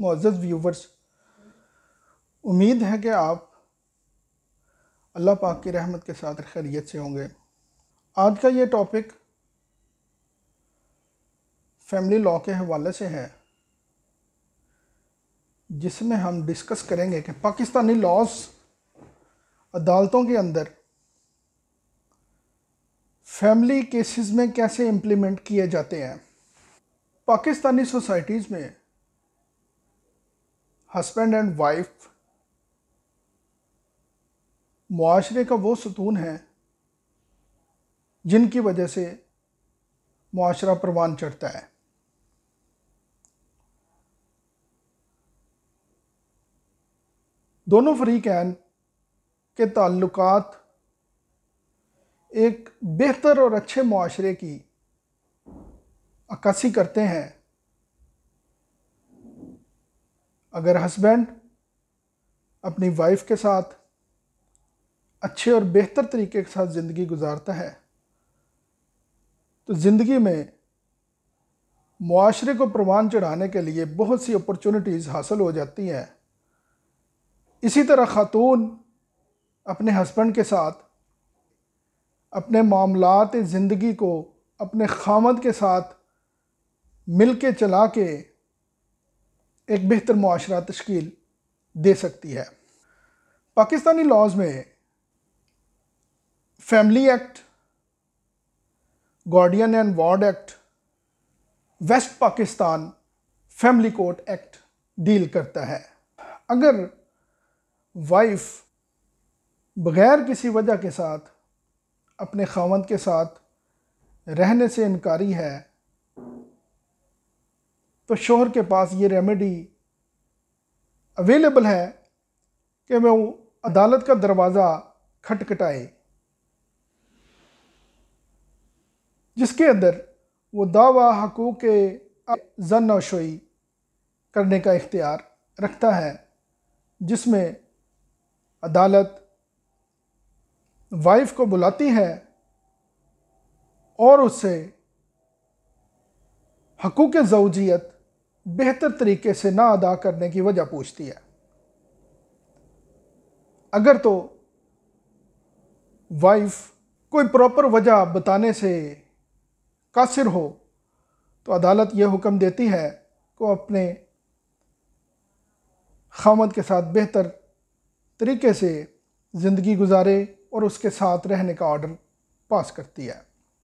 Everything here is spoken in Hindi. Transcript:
मोज़ व्यूवर्स उम्मीद है कि आप अल्लाह पाक की रहमत के साथ खैरियत से होंगे आज का ये टॉपिक फैमिली लॉ के हवाले से है जिसमें हम डिस्कस करेंगे कि पाकिस्तानी लॉस अदालतों के अंदर फैमिली केसेस में कैसे इम्प्लीमेंट किए जाते हैं पाकिस्तानी सोसाइटीज़ में हस्बैंड एंड वाइफ माशरे का वो सतून है जिनकी वजह से माशरा परवान चढ़ता है दोनों फरीकैन के ताल्लुक एक बेहतर और अच्छे माशरे की अक्सी करते हैं अगर हस्बैंड अपनी वाइफ के साथ अच्छे और बेहतर तरीके के साथ ज़िंदगी गुजारता है तो ज़िंदगी में माशरे को प्रवान चढ़ाने के लिए बहुत सी अपॉर्चुनिटीज़ हासिल हो जाती हैं इसी तरह ख़ातून अपने हस्बैंड के साथ अपने मामलात ज़िंदगी को अपने खामद के साथ मिल के चला के एक बेहतर माशरा तश्कील दे सकती है पाकिस्तानी लॉज में family act guardian and ward act West Pakistan family court act deal करता है अगर वाइफ बग़ैर किसी वजह के साथ अपने खावंद के साथ रहने से इनकारी है तो शोहर के पास ये रेमेडी अवेलेबल है कि वो अदालत का दरवाज़ा खटखटाए जिसके अंदर वो दावा हकूक़ के जन्नोशोई करने का इख्तियार रखता है जिसमें अदालत वाइफ को बुलाती है और उससे हकूक़ जवजियत बेहतर तरीके से ना अदा करने की वजह पूछती है अगर तो वाइफ कोई प्रॉपर वजह बताने से कासिर हो तो अदालत यह हुक्म देती है कि अपने खामद के साथ बेहतर तरीके से ज़िंदगी गुजारे और उसके साथ रहने का ऑर्डर पास करती है